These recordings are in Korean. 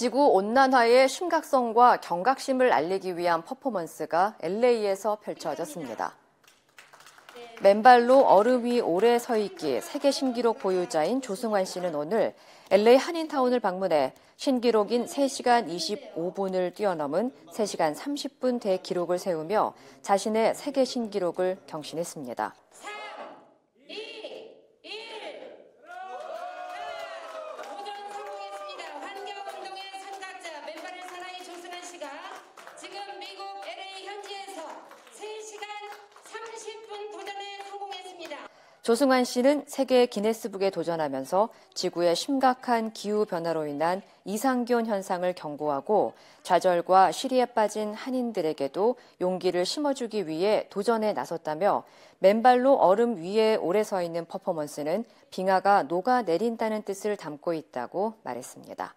지구 온난화의 심각성과 경각심을 알리기 위한 퍼포먼스가 LA에서 펼쳐졌습니다. 맨발로 얼음 위 오래 서 있기 세계 신기록 보유자인 조승환 씨는 오늘 LA 한인타운을 방문해 신기록인 3시간 25분을 뛰어넘은 3시간 30분 대기록을 세우며 자신의 세계 신기록을 경신했습니다. 조승환 씨는 세계 기네스북에 도전하면서 지구의 심각한 기후 변화로 인한 이상기온 현상을 경고하고 좌절과 시리에 빠진 한인들에게도 용기를 심어주기 위해 도전에 나섰다며 맨발로 얼음 위에 오래 서 있는 퍼포먼스는 빙하가 녹아내린다는 뜻을 담고 있다고 말했습니다.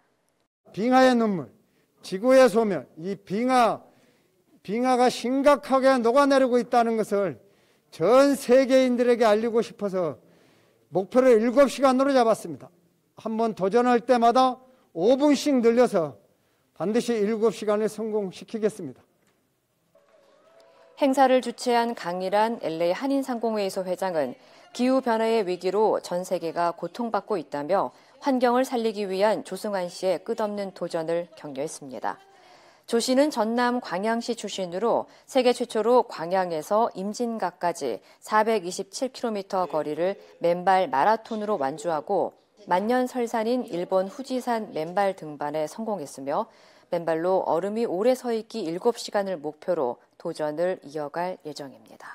빙하의 눈물, 지구의 소멸, 이 빙하, 빙하가 심각하게 녹아내리고 있다는 것을 전 세계인들에게 알리고 싶어서 목표를 7시간으로 잡았습니다. 한번 도전할 때마다 5분씩 늘려서 반드시 7시간을 성공시키겠습니다. 행사를 주최한 강일한 LA 한인상공회의소 회장은 기후변화의 위기로 전 세계가 고통받고 있다며 환경을 살리기 위한 조승환 씨의 끝없는 도전을 격려했습니다. 조 씨는 전남 광양시 출신으로 세계 최초로 광양에서 임진각까지 427km 거리를 맨발 마라톤으로 완주하고 만년설산인 일본 후지산 맨발 등반에 성공했으며 맨발로 얼음이 오래 서 있기 7시간을 목표로 도전을 이어갈 예정입니다.